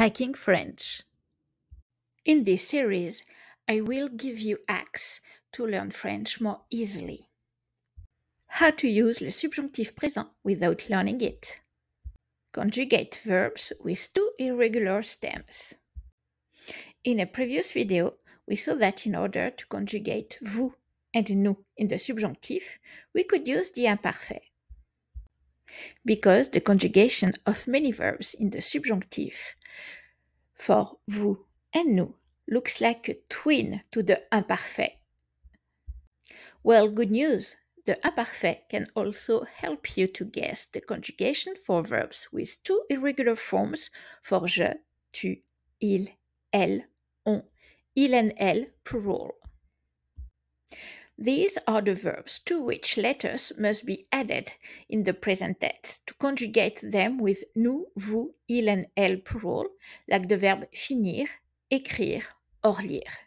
Hacking French. In this series, I will give you hacks to learn French more easily. How to use le subjunctif présent without learning it. Conjugate verbs with two irregular stems. In a previous video, we saw that in order to conjugate vous and nous in the subjunctive, we could use the imparfait because the conjugation of many verbs in the subjunctive for vous and nous looks like a twin to the imparfait. Well, good news! The imparfait can also help you to guess the conjugation for verbs with two irregular forms for je, tu, il, elle, on, il and elle plural. These are the verbs to which letters must be added in the present tense to conjugate them with nous, vous, il and elle plural, like the verb finir, écrire, or lire.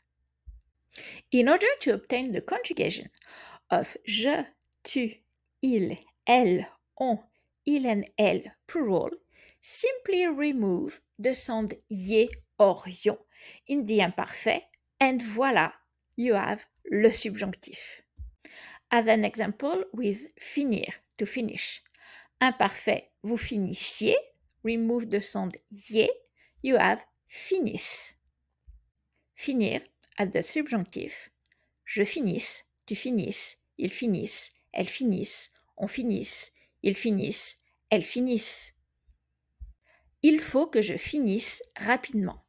In order to obtain the conjugation of je, tu, il, elle, on, il and elle plural, simply remove the sound ye or yon in the imparfait, and voila, you have le subjonctif. As an example with finir, to finish. Imparfait, vous finissiez. Remove the sound ye. You have finis. Finir, at the subjonctif. Je finisse, tu finisses, ils finissent, elles finissent, on finisse, ils finissent, elles finissent. Il faut que je finisse rapidement.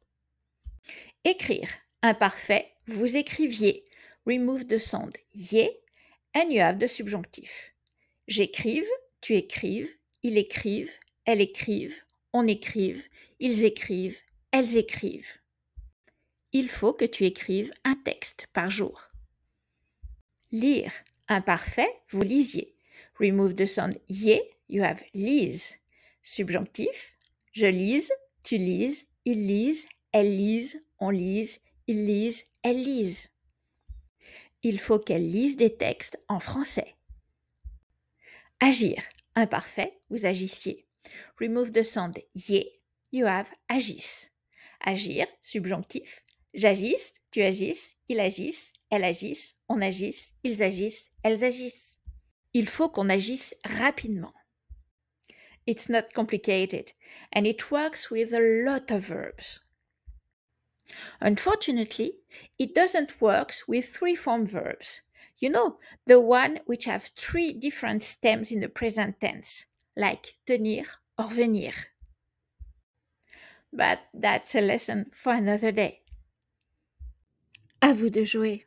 Écrire, imparfait, vous écriviez, remove the sound ye, and you have the subjonctif. J'écrive, tu écrives, il écrivent, elle écrivent, on écrive, ils écrivent, elles écrivent. Il faut que tu écrives un texte par jour. Lire, imparfait, vous lisiez. Remove the sound ye, you have lise. Subjonctif, je lise, tu lises, ils lisent, elles lisent, on lise, ils lisent, elles lisent il faut qu'elle lise des textes en français. Agir, imparfait, vous agissiez. Remove the sound ye, you have agis. Agir, subjonctif. J'agisse, tu agisses, il agisse, elle agisse, on agisse, ils agissent, elles agissent. Il faut qu'on agisse rapidement. It's not complicated and it works with a lot of verbs. Unfortunately, it doesn't work with three form verbs. You know, the one which have three different stems in the present tense, like tenir or venir. But that's a lesson for another day. À vous de jouer.